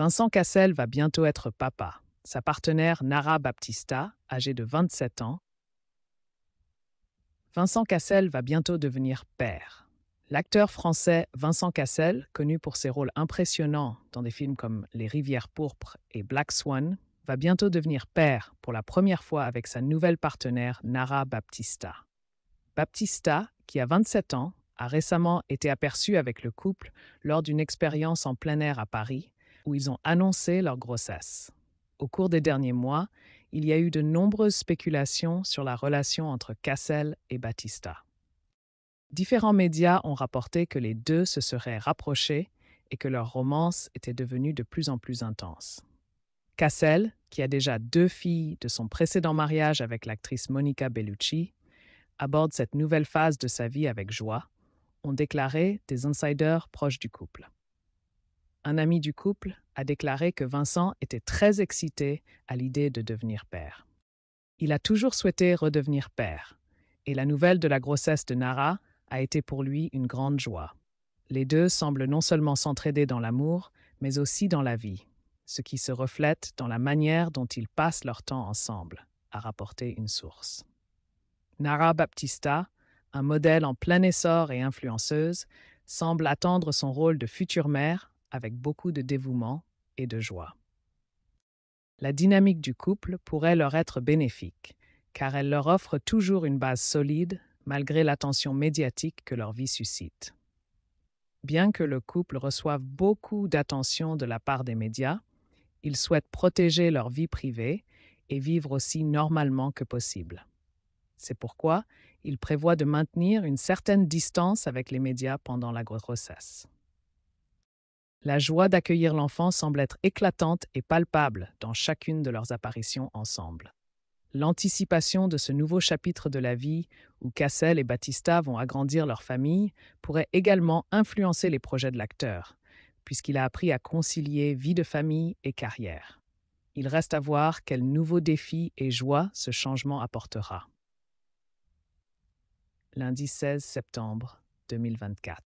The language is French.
Vincent Cassel va bientôt être papa. Sa partenaire Nara Baptista, âgée de 27 ans, Vincent Cassel va bientôt devenir père. L'acteur français Vincent Cassel, connu pour ses rôles impressionnants dans des films comme Les Rivières pourpres et Black Swan, va bientôt devenir père pour la première fois avec sa nouvelle partenaire Nara Baptista. Baptista, qui a 27 ans, a récemment été aperçue avec le couple lors d'une expérience en plein air à Paris, où ils ont annoncé leur grossesse. Au cours des derniers mois, il y a eu de nombreuses spéculations sur la relation entre Cassel et Batista. Différents médias ont rapporté que les deux se seraient rapprochés et que leur romance était devenue de plus en plus intense. Cassel, qui a déjà deux filles de son précédent mariage avec l'actrice Monica Bellucci, aborde cette nouvelle phase de sa vie avec joie, ont déclaré des insiders proches du couple un ami du couple a déclaré que Vincent était très excité à l'idée de devenir père. Il a toujours souhaité redevenir père, et la nouvelle de la grossesse de Nara a été pour lui une grande joie. Les deux semblent non seulement s'entraider dans l'amour, mais aussi dans la vie, ce qui se reflète dans la manière dont ils passent leur temps ensemble, a rapporté une source. Nara Baptista, un modèle en plein essor et influenceuse, semble attendre son rôle de future mère avec beaucoup de dévouement et de joie. La dynamique du couple pourrait leur être bénéfique, car elle leur offre toujours une base solide malgré l'attention médiatique que leur vie suscite. Bien que le couple reçoive beaucoup d'attention de la part des médias, ils souhaitent protéger leur vie privée et vivre aussi normalement que possible. C'est pourquoi ils prévoient de maintenir une certaine distance avec les médias pendant la grossesse. La joie d'accueillir l'enfant semble être éclatante et palpable dans chacune de leurs apparitions ensemble. L'anticipation de ce nouveau chapitre de la vie, où Cassel et Baptista vont agrandir leur famille, pourrait également influencer les projets de l'acteur, puisqu'il a appris à concilier vie de famille et carrière. Il reste à voir quels nouveaux défis et joies ce changement apportera. Lundi 16 septembre 2024.